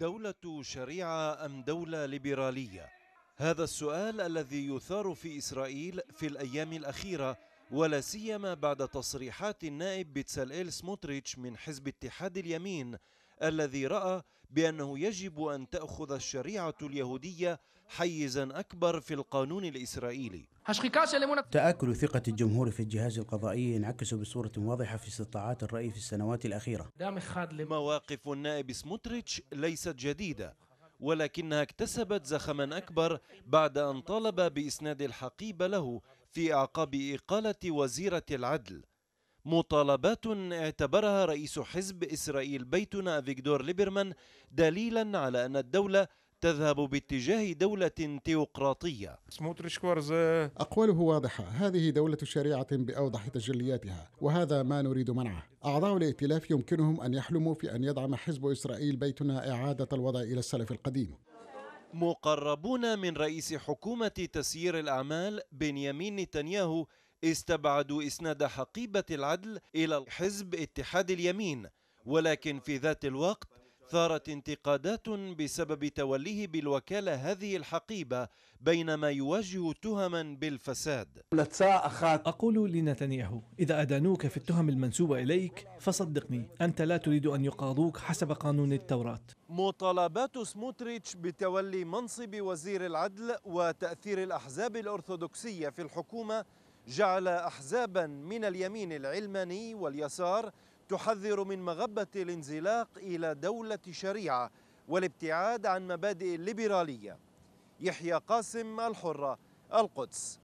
دولة شريعة أم دولة ليبرالية؟ هذا السؤال الذي يثار في إسرائيل في الأيام الأخيرة ولا سيما بعد تصريحات النائب إيل سموتريتش من حزب اتحاد اليمين الذي راى بانه يجب ان تاخذ الشريعه اليهوديه حيزا اكبر في القانون الاسرائيلي. تآكل ثقة الجمهور في الجهاز القضائي انعكس بصورة واضحة في استطاعات الرأي في السنوات الأخيرة. مواقف النائب سموتريتش ليست جديدة، ولكنها اكتسبت زخما أكبر بعد أن طالب بإسناد الحقيبة له في أعقاب إقالة وزيرة العدل مطالبات اعتبرها رئيس حزب إسرائيل بيتنا فيكتور ليبرمان دليلا على أن الدولة تذهب باتجاه دولة تيوقراطية أقواله واضحة هذه دولة شريعة بأوضح تجلياتها وهذا ما نريد منعه أعضاء الائتلاف يمكنهم أن يحلموا في أن يدعم حزب إسرائيل بيتنا إعادة الوضع إلى السلف القديم مقربون من رئيس حكومة تسيير الأعمال بنيامين نتنياهو استبعدوا إسناد حقيبة العدل إلى حزب اتحاد اليمين ولكن في ذات الوقت ثارت انتقادات بسبب توليه بالوكالة هذه الحقيبة بينما يواجه تهما بالفساد أقول لنتنياهو إذا أدانوك في التهم المنسوبة إليك فصدقني أنت لا تريد أن يقاضوك حسب قانون التوراة مطالبات سموتريتش بتولي منصب وزير العدل وتأثير الأحزاب الأرثوذكسية في الحكومة جعل أحزابا من اليمين العلماني واليسار تحذر من مغبة الانزلاق إلى دولة شريعة والابتعاد عن مبادئ الليبرالية يحيى قاسم الحرة القدس